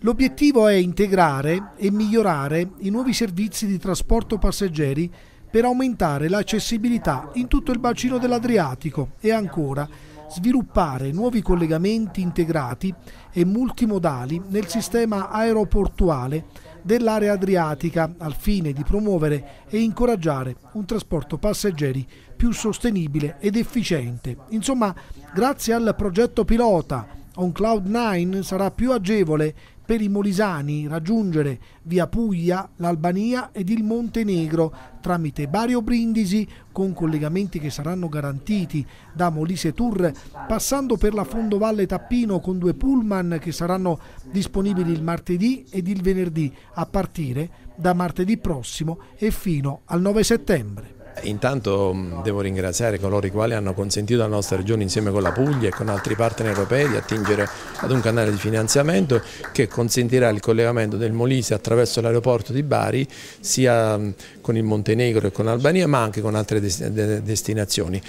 L'obiettivo è integrare e migliorare i nuovi servizi di trasporto passeggeri per aumentare l'accessibilità in tutto il bacino dell'Adriatico e ancora sviluppare nuovi collegamenti integrati e multimodali nel sistema aeroportuale dell'area adriatica al fine di promuovere e incoraggiare un trasporto passeggeri più sostenibile ed efficiente. Insomma, grazie al progetto pilota on Cloud9 sarà più agevole per i molisani raggiungere via Puglia l'Albania ed il Montenegro tramite Bario Brindisi con collegamenti che saranno garantiti da Molise Tour passando per la Fondovalle Tappino con due pullman che saranno disponibili il martedì ed il venerdì a partire da martedì prossimo e fino al 9 settembre. Intanto mm, devo ringraziare coloro i quali hanno consentito alla nostra regione insieme con la Puglia e con altri partner europei di attingere ad un canale di finanziamento che consentirà il collegamento del Molise attraverso l'aeroporto di Bari sia mm, con il Montenegro e con l'Albania ma anche con altre destinazioni.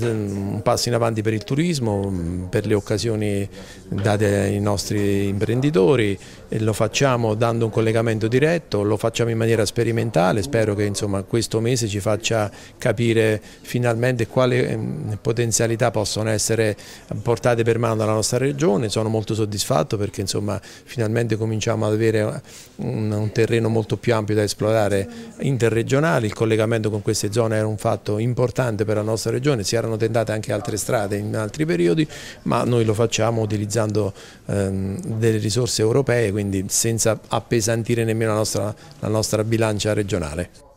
Mm, un passo in avanti per il turismo, per le occasioni date ai nostri imprenditori, lo facciamo dando un collegamento diretto, lo facciamo in maniera sperimentale, spero che insomma, questo mese ci faccia capire finalmente quali ehm, potenzialità possono essere portate per mano dalla nostra regione, sono molto soddisfatto perché insomma, finalmente cominciamo ad avere un, terreno molto più ampio da esplorare interregionale, il collegamento con queste zone era un fatto importante per la nostra regione, si erano tentate anche altre strade in altri periodi, ma noi lo facciamo utilizzando ehm, delle risorse europee, quindi senza appesantire nemmeno la nostra, la nostra bilancia regionale.